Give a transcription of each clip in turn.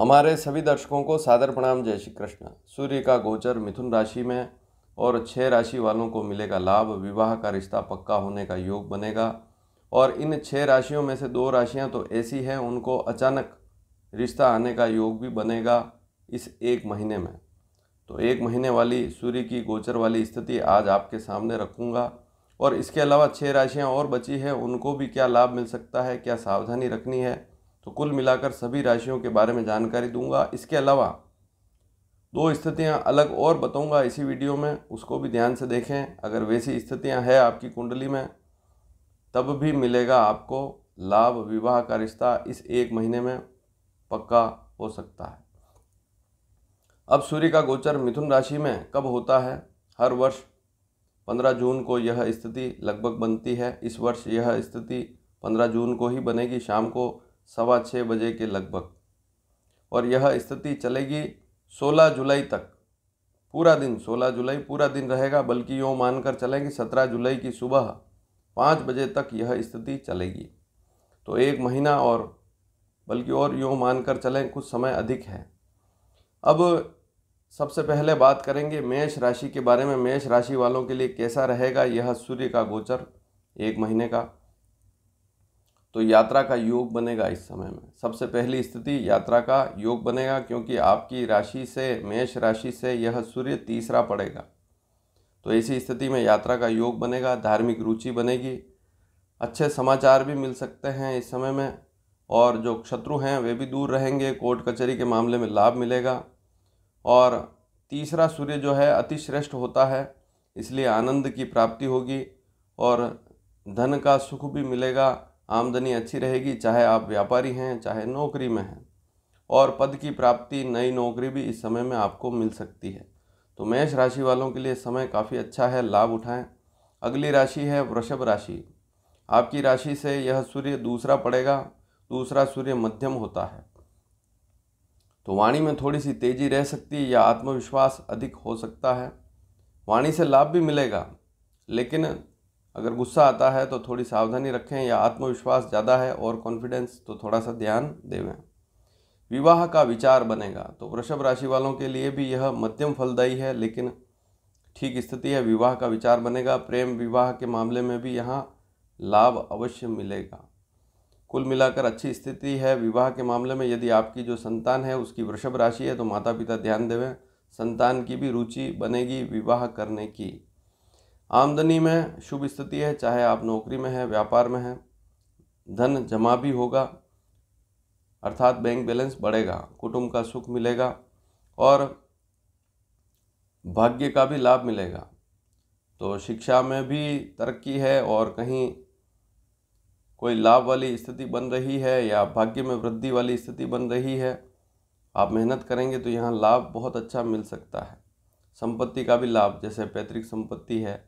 हमारे सभी दर्शकों को सादर प्रणाम जय श्री कृष्ण सूर्य का गोचर मिथुन राशि में और छः राशि वालों को मिलेगा लाभ विवाह का रिश्ता पक्का होने का योग बनेगा और इन छः राशियों में से दो राशियां तो ऐसी हैं उनको अचानक रिश्ता आने का योग भी बनेगा इस एक महीने में तो एक महीने वाली सूर्य की गोचर वाली स्थिति आज आपके सामने रखूँगा और इसके अलावा छः राशियाँ और बची हैं उनको भी क्या लाभ मिल सकता है क्या सावधानी रखनी है तो कुल मिलाकर सभी राशियों के बारे में जानकारी दूंगा इसके अलावा दो स्थितियां अलग और बताऊंगा इसी वीडियो में उसको भी ध्यान से देखें अगर वैसी स्थितियां हैं आपकी कुंडली में तब भी मिलेगा आपको लाभ विवाह का रिश्ता इस एक महीने में पक्का हो सकता है अब सूर्य का गोचर मिथुन राशि में कब होता है हर वर्ष 15 जून को यह स्थिति लगभग बनती है इस वर्ष यह स्थिति 15 जून को ही बनेगी शाम को सवा छः बजे के लगभग और यह स्थिति चलेगी 16 जुलाई तक पूरा दिन 16 जुलाई पूरा दिन रहेगा बल्कि यूँ मानकर चलेंगे 17 जुलाई की सुबह पाँच बजे तक यह स्थिति चलेगी तो एक महीना और बल्कि और यूँ मानकर चलें कुछ समय अधिक है अब सबसे पहले बात करेंगे मेष राशि के बारे में मेष राशि वालों के लिए कैसा रहेगा यह सूर्य का गोचर एक महीने का तो यात्रा का योग बनेगा इस समय में सबसे पहली स्थिति यात्रा का योग बनेगा क्योंकि आपकी राशि से मेष राशि से यह सूर्य तीसरा पड़ेगा तो ऐसी स्थिति में यात्रा का योग बनेगा धार्मिक रुचि बनेगी अच्छे समाचार भी मिल सकते हैं इस समय में और जो शत्रु हैं वे भी दूर रहेंगे कोर्ट कचहरी के मामले में लाभ मिलेगा और तीसरा सूर्य जो है अतिश्रेष्ठ होता है इसलिए आनंद की प्राप्ति होगी और धन का सुख भी मिलेगा आमदनी अच्छी रहेगी चाहे आप व्यापारी हैं चाहे नौकरी में हैं और पद की प्राप्ति नई नौकरी भी इस समय में आपको मिल सकती है तो मेष राशि वालों के लिए समय काफ़ी अच्छा है लाभ उठाएं अगली राशि है वृषभ राशि आपकी राशि से यह सूर्य दूसरा पड़ेगा दूसरा सूर्य मध्यम होता है तो वाणी में थोड़ी सी तेजी रह सकती है या आत्मविश्वास अधिक हो सकता है वाणी से लाभ भी मिलेगा लेकिन अगर गुस्सा आता है तो थोड़ी सावधानी रखें या आत्मविश्वास ज़्यादा है और कॉन्फिडेंस तो थोड़ा सा ध्यान देवें विवाह का विचार बनेगा तो वृषभ राशि वालों के लिए भी यह मध्यम फलदायी है लेकिन ठीक स्थिति है विवाह का विचार बनेगा प्रेम विवाह के मामले में भी यहाँ लाभ अवश्य मिलेगा कुल मिलाकर अच्छी स्थिति है विवाह के मामले में यदि आपकी जो संतान है उसकी वृषभ राशि है तो माता पिता ध्यान देवें संतान की भी रुचि बनेगी विवाह करने की आमदनी में शुभ स्थिति है चाहे आप नौकरी में हैं व्यापार में हैं धन जमा भी होगा अर्थात बैंक बैलेंस बढ़ेगा कुटुंब का सुख मिलेगा और भाग्य का भी लाभ मिलेगा तो शिक्षा में भी तरक्की है और कहीं कोई लाभ वाली स्थिति बन रही है या भाग्य में वृद्धि वाली स्थिति बन रही है आप मेहनत करेंगे तो यहाँ लाभ बहुत अच्छा मिल सकता है संपत्ति का भी लाभ जैसे पैतृक संपत्ति है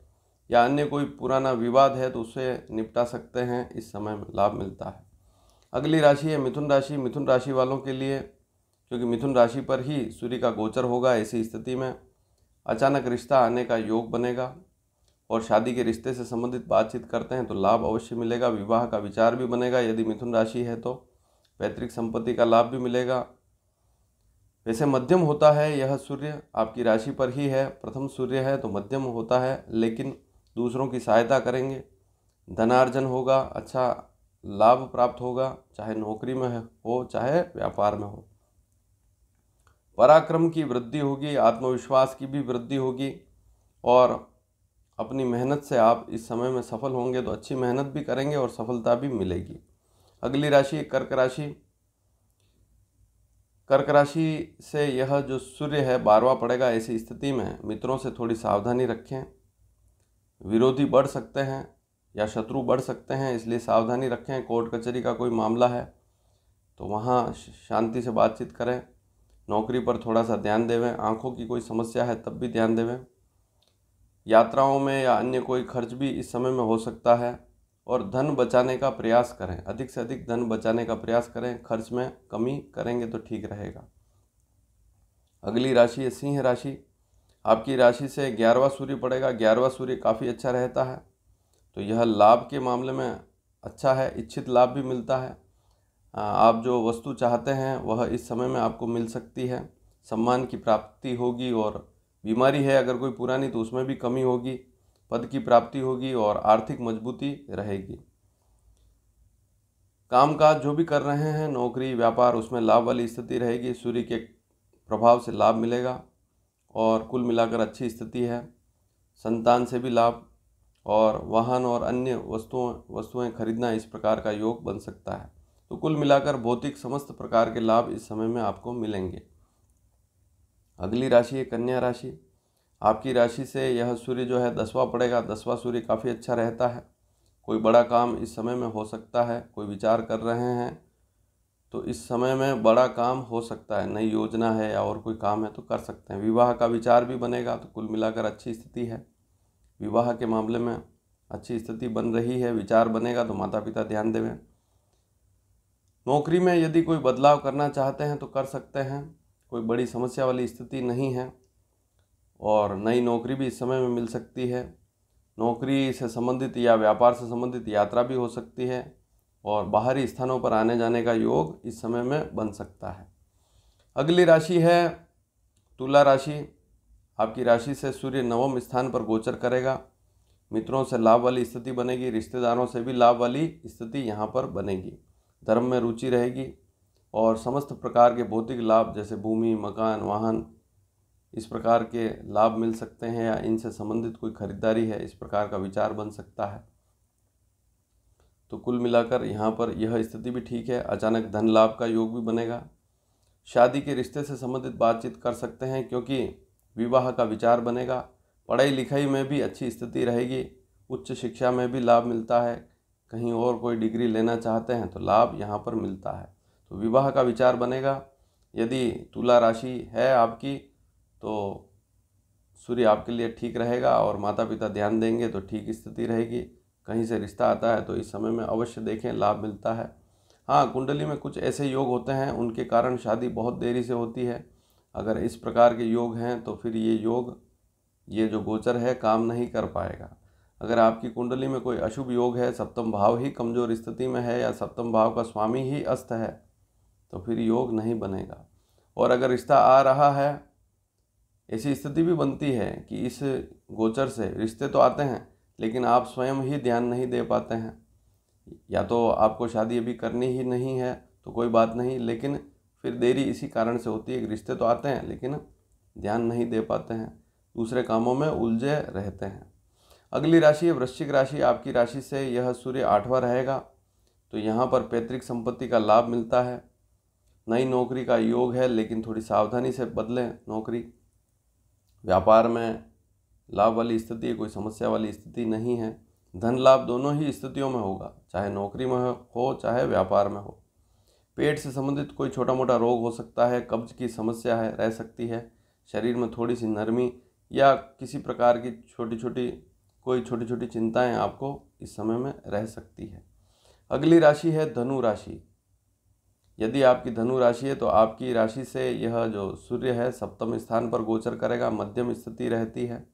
या अन्य कोई पुराना विवाद है तो उसे निपटा सकते हैं इस समय में लाभ मिलता है अगली राशि है मिथुन राशि मिथुन राशि वालों के लिए क्योंकि मिथुन राशि पर ही सूर्य का गोचर होगा ऐसी स्थिति में अचानक रिश्ता आने का योग बनेगा और शादी के रिश्ते से संबंधित बातचीत करते हैं तो लाभ अवश्य मिलेगा विवाह का विचार भी बनेगा यदि मिथुन राशि है तो पैतृक संपत्ति का लाभ भी मिलेगा वैसे मध्यम होता है यह सूर्य आपकी राशि पर ही है प्रथम सूर्य है तो मध्यम होता है लेकिन दूसरों की सहायता करेंगे धनार्जन होगा अच्छा लाभ प्राप्त होगा चाहे नौकरी में हो चाहे व्यापार में हो पराक्रम की वृद्धि होगी आत्मविश्वास की भी वृद्धि होगी और अपनी मेहनत से आप इस समय में सफल होंगे तो अच्छी मेहनत भी करेंगे और सफलता भी मिलेगी अगली राशि कर्क राशि कर्क राशि से यह जो सूर्य है बारवा पड़ेगा ऐसी स्थिति में मित्रों से थोड़ी सावधानी रखें विरोधी बढ़ सकते हैं या शत्रु बढ़ सकते हैं इसलिए सावधानी रखें कोर्ट कचहरी का कोई मामला है तो वहाँ शांति से बातचीत करें नौकरी पर थोड़ा सा ध्यान देवें आँखों की कोई समस्या है तब भी ध्यान देवें यात्राओं में या अन्य कोई खर्च भी इस समय में हो सकता है और धन बचाने का प्रयास करें अधिक से अधिक धन बचाने का प्रयास करें खर्च में कमी करेंगे तो ठीक रहेगा अगली राशि है सिंह राशि आपकी राशि से ग्यारहवा सूर्य पड़ेगा ग्यारहवा सूर्य काफ़ी अच्छा रहता है तो यह लाभ के मामले में अच्छा है इच्छित लाभ भी मिलता है आप जो वस्तु चाहते हैं वह इस समय में आपको मिल सकती है सम्मान की प्राप्ति होगी और बीमारी है अगर कोई पुरानी तो उसमें भी कमी होगी पद की प्राप्ति होगी और आर्थिक मजबूती रहेगी कामकाज जो भी कर रहे हैं नौकरी व्यापार उसमें लाभ वाली स्थिति रहेगी सूर्य के प्रभाव से लाभ मिलेगा और कुल मिलाकर अच्छी स्थिति है संतान से भी लाभ और वाहन और अन्य वस्तुओं वस्तुएं खरीदना इस प्रकार का योग बन सकता है तो कुल मिलाकर भौतिक समस्त प्रकार के लाभ इस समय में आपको मिलेंगे अगली राशि है कन्या राशि आपकी राशि से यह सूर्य जो है दसवा पड़ेगा दसवा सूर्य काफ़ी अच्छा रहता है कोई बड़ा काम इस समय में हो सकता है कोई विचार कर रहे हैं तो इस समय में बड़ा काम हो सकता है नई योजना है या और कोई काम है तो कर सकते हैं विवाह का विचार भी बनेगा तो कुल मिलाकर अच्छी स्थिति है विवाह के मामले में अच्छी स्थिति बन रही है विचार बनेगा तो माता पिता ध्यान देवें नौकरी में यदि कोई बदलाव करना चाहते हैं तो कर सकते हैं कोई बड़ी समस्या वाली स्थिति नहीं है और नई नौकरी भी इस समय में मिल सकती है नौकरी से संबंधित या व्यापार से संबंधित यात्रा भी हो सकती है और बाहरी स्थानों पर आने जाने का योग इस समय में बन सकता है अगली राशि है तुला राशि आपकी राशि से सूर्य नवम स्थान पर गोचर करेगा मित्रों से लाभ वाली स्थिति बनेगी रिश्तेदारों से भी लाभ वाली स्थिति यहाँ पर बनेगी धर्म में रुचि रहेगी और समस्त प्रकार के भौतिक लाभ जैसे भूमि मकान वाहन इस प्रकार के लाभ मिल सकते हैं या इनसे संबंधित कोई खरीदारी है इस प्रकार का विचार बन सकता है तो कुल मिलाकर यहाँ पर यह स्थिति भी ठीक है अचानक धन लाभ का योग भी बनेगा शादी के रिश्ते से संबंधित बातचीत कर सकते हैं क्योंकि विवाह का विचार बनेगा पढ़ाई लिखाई में भी अच्छी स्थिति रहेगी उच्च शिक्षा में भी लाभ मिलता है कहीं और कोई डिग्री लेना चाहते हैं तो लाभ यहाँ पर मिलता है तो विवाह का विचार बनेगा यदि तुला राशि है आपकी तो सूर्य आपके लिए ठीक रहेगा और माता पिता ध्यान देंगे तो ठीक स्थिति रहेगी कहीं से रिश्ता आता है तो इस समय में अवश्य देखें लाभ मिलता है हाँ कुंडली में कुछ ऐसे योग होते हैं उनके कारण शादी बहुत देरी से होती है अगर इस प्रकार के योग हैं तो फिर ये योग ये जो गोचर है काम नहीं कर पाएगा अगर आपकी कुंडली में कोई अशुभ योग है सप्तम भाव ही कमजोर स्थिति में है या सप्तम भाव का स्वामी ही अस्त है तो फिर योग नहीं बनेगा और अगर रिश्ता आ रहा है ऐसी स्थिति भी बनती है कि इस गोचर से रिश्ते तो आते हैं लेकिन आप स्वयं ही ध्यान नहीं दे पाते हैं या तो आपको शादी अभी करनी ही नहीं है तो कोई बात नहीं लेकिन फिर देरी इसी कारण से होती है कि रिश्ते तो आते हैं लेकिन ध्यान नहीं दे पाते हैं दूसरे कामों में उलझे रहते हैं अगली राशि वृश्चिक राशि आपकी राशि से यह सूर्य आठवा रहेगा तो यहाँ पर पैतृक संपत्ति का लाभ मिलता है नई नौकरी का योग है लेकिन थोड़ी सावधानी से बदलें नौकरी व्यापार में लाभ वाली स्थिति कोई समस्या वाली स्थिति नहीं है धन लाभ दोनों ही स्थितियों में होगा चाहे नौकरी में हो चाहे व्यापार में हो पेट से संबंधित कोई छोटा मोटा रोग हो सकता है कब्ज की समस्या है रह सकती है शरीर में थोड़ी सी नरमी या किसी प्रकार की छोटी छोटी कोई छोटी छोटी चिंताएं आपको इस समय में रह सकती है अगली राशि है धनु राशि यदि आपकी धनु राशि है तो आपकी राशि से यह जो सूर्य है सप्तम स्थान पर गोचर करेगा मध्यम स्थिति रहती है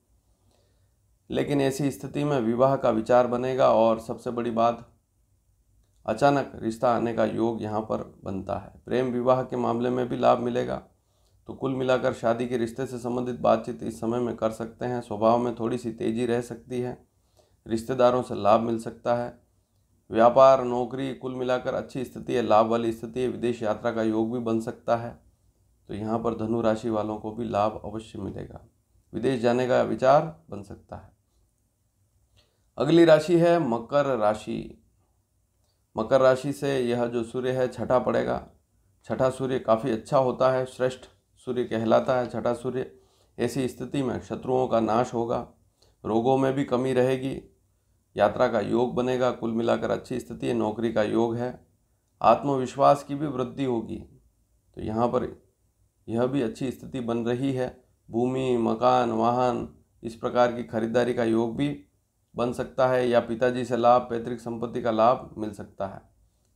लेकिन ऐसी स्थिति में विवाह का विचार बनेगा और सबसे बड़ी बात अचानक रिश्ता आने का योग यहाँ पर बनता है प्रेम विवाह के मामले में भी लाभ मिलेगा तो कुल मिलाकर शादी के रिश्ते से संबंधित बातचीत इस समय में कर सकते हैं स्वभाव में थोड़ी सी तेज़ी रह सकती है रिश्तेदारों से लाभ मिल सकता है व्यापार नौकरी कुल मिलाकर अच्छी स्थिति है लाभ वाली स्थिति है विदेश यात्रा का योग भी बन सकता है तो यहाँ पर धनु राशि वालों को भी लाभ अवश्य मिलेगा विदेश जाने का विचार बन सकता है अगली राशि है मकर राशि मकर राशि से यह जो सूर्य है छठा पड़ेगा छठा सूर्य काफ़ी अच्छा होता है श्रेष्ठ सूर्य कहलाता है छठा सूर्य ऐसी स्थिति में शत्रुओं का नाश होगा रोगों में भी कमी रहेगी यात्रा का योग बनेगा कुल मिलाकर अच्छी स्थिति है नौकरी का योग है आत्मविश्वास की भी वृद्धि होगी तो यहाँ पर यह भी अच्छी स्थिति बन रही है भूमि मकान वाहन इस प्रकार की खरीदारी का योग भी बन सकता है या पिताजी से लाभ पैतृक संपत्ति का लाभ मिल सकता है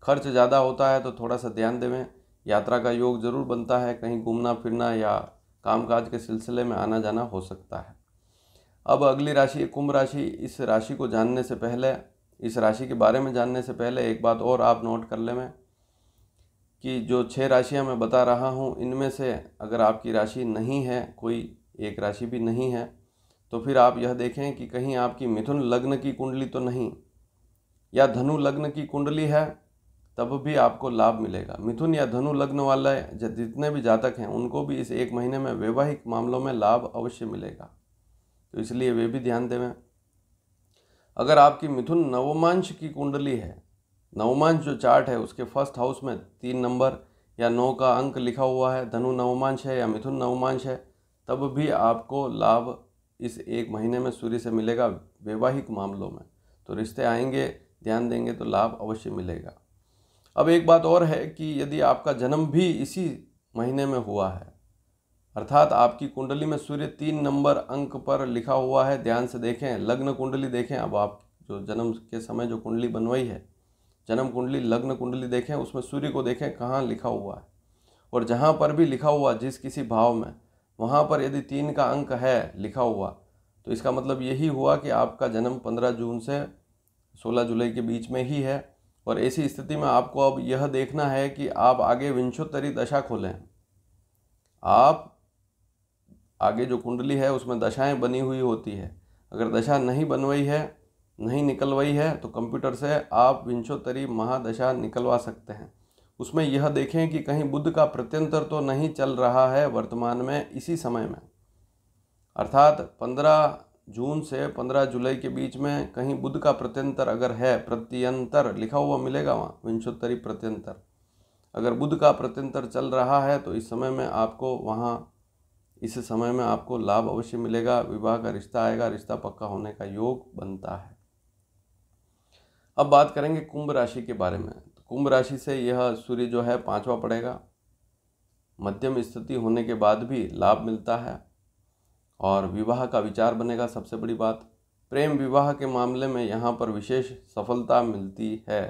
खर्च ज़्यादा होता है तो थोड़ा सा ध्यान देवें यात्रा का योग जरूर बनता है कहीं घूमना फिरना या कामकाज के सिलसिले में आना जाना हो सकता है अब अगली राशि कुंभ राशि इस राशि को जानने से पहले इस राशि के बारे में जानने से पहले एक बात और आप नोट कर ले मैं कि जो छः राशियां मैं बता रहा हूँ इनमें से अगर आपकी राशि नहीं है कोई एक राशि भी नहीं है तो फिर आप यह देखें कि कहीं आपकी मिथुन लग्न की कुंडली तो नहीं या धनु लग्न की कुंडली है तब भी आपको लाभ मिलेगा मिथुन या धनु लग्न वाले जितने भी जातक हैं उनको भी इस एक महीने में वैवाहिक मामलों में लाभ अवश्य मिलेगा तो इसलिए वे भी ध्यान देवें अगर आपकी मिथुन नवमांश की कुंडली है नवमांश जो चार्ट है उसके फर्स्ट हाउस में तीन नंबर या नौ का अंक लिखा हुआ है धनु नवमांश है या मिथुन नवमांश है तब भी आपको लाभ इस एक महीने में सूर्य से मिलेगा वैवाहिक मामलों में तो रिश्ते आएंगे ध्यान देंगे तो लाभ अवश्य मिलेगा अब एक बात और है कि यदि आपका जन्म भी इसी महीने में हुआ है अर्थात आपकी कुंडली में सूर्य तीन नंबर अंक पर लिखा हुआ है ध्यान से देखें लग्न कुंडली देखें अब आप जो जन्म के समय जो कुंडली बनवाई है जन्म कुंडली लग्न कुंडली देखें उसमें सूर्य को देखें कहाँ लिखा हुआ है और जहाँ पर भी लिखा हुआ जिस किसी भाव में वहाँ पर यदि तीन का अंक है लिखा हुआ तो इसका मतलब यही हुआ कि आपका जन्म पंद्रह जून से सोलह जुलाई के बीच में ही है और ऐसी स्थिति में आपको अब यह देखना है कि आप आगे विंशोत्तरी दशा खोलें आप आगे जो कुंडली है उसमें दशाएं बनी हुई होती है अगर दशा नहीं बनवाई है नहीं निकलवाई है तो कंप्यूटर से आप विंशोत्तरी महादशा निकलवा सकते हैं उसमें यह देखें कि कहीं बुद्ध का प्रत्यंतर तो नहीं चल रहा है वर्तमान में इसी समय में अर्थात 15 जून से 15 जुलाई के बीच में कहीं बुद्ध का प्रत्यंतर अगर है प्रत्यंतर लिखा हुआ मिलेगा वहाँ विंशोत्तरी प्रत्यंतर अगर बुद्ध का प्रत्यंतर चल रहा है तो इस समय में आपको वहाँ इस समय में आपको लाभ अवश्य मिलेगा विवाह का रिश्ता आएगा रिश्ता पक्का होने का योग बनता है अब बात करेंगे कुंभ राशि के बारे में कुंभ राशि से यह सूर्य जो है पांचवा पड़ेगा मध्यम स्थिति होने के बाद भी लाभ मिलता है और विवाह का विचार बनेगा सबसे बड़ी बात प्रेम विवाह के मामले में यहाँ पर विशेष सफलता मिलती है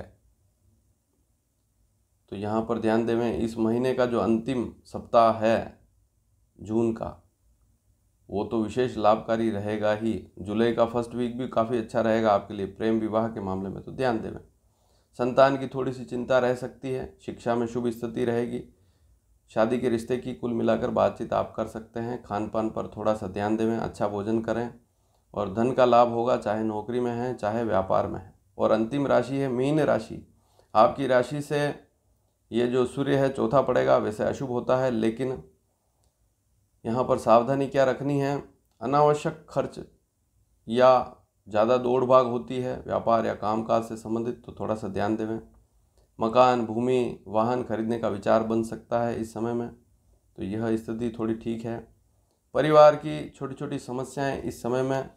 तो यहाँ पर ध्यान देवें इस महीने का जो अंतिम सप्ताह है जून का वो तो विशेष लाभकारी रहेगा ही जुलाई का फर्स्ट वीक भी काफ़ी अच्छा रहेगा आपके लिए प्रेम विवाह के मामले में तो ध्यान देवें संतान की थोड़ी सी चिंता रह सकती है शिक्षा में शुभ स्थिति रहेगी शादी के रिश्ते की कुल मिलाकर बातचीत आप कर सकते हैं खान पान पर थोड़ा सा ध्यान देवें अच्छा भोजन करें और धन का लाभ होगा चाहे नौकरी में है चाहे व्यापार में है और अंतिम राशि है मीन राशि आपकी राशि से ये जो सूर्य है चौथा पड़ेगा वैसे अशुभ होता है लेकिन यहाँ पर सावधानी क्या रखनी है अनावश्यक खर्च या ज़्यादा दौड़ भाग होती है व्यापार या कामकाज से संबंधित तो थोड़ा सा ध्यान देवें मकान भूमि वाहन खरीदने का विचार बन सकता है इस समय में तो यह स्थिति थोड़ी ठीक है परिवार की छोटी छोटी समस्याएं इस समय में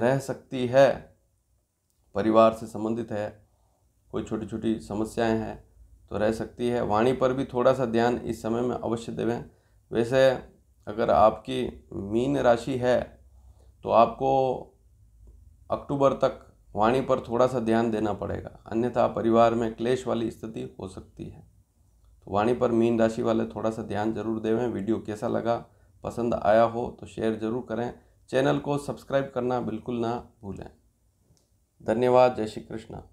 रह सकती है परिवार से संबंधित है कोई छोटी छोटी समस्याएं हैं तो रह सकती है वाणी पर भी थोड़ा सा ध्यान इस समय में अवश्य देवें वैसे अगर आपकी मीन राशि है तो आपको अक्टूबर तक वाणी पर थोड़ा सा ध्यान देना पड़ेगा अन्यथा परिवार में क्लेश वाली स्थिति हो सकती है तो वाणी पर मीन राशि वाले थोड़ा सा ध्यान जरूर देवें वीडियो कैसा लगा पसंद आया हो तो शेयर जरूर करें चैनल को सब्सक्राइब करना बिल्कुल ना भूलें धन्यवाद जय श्री कृष्णा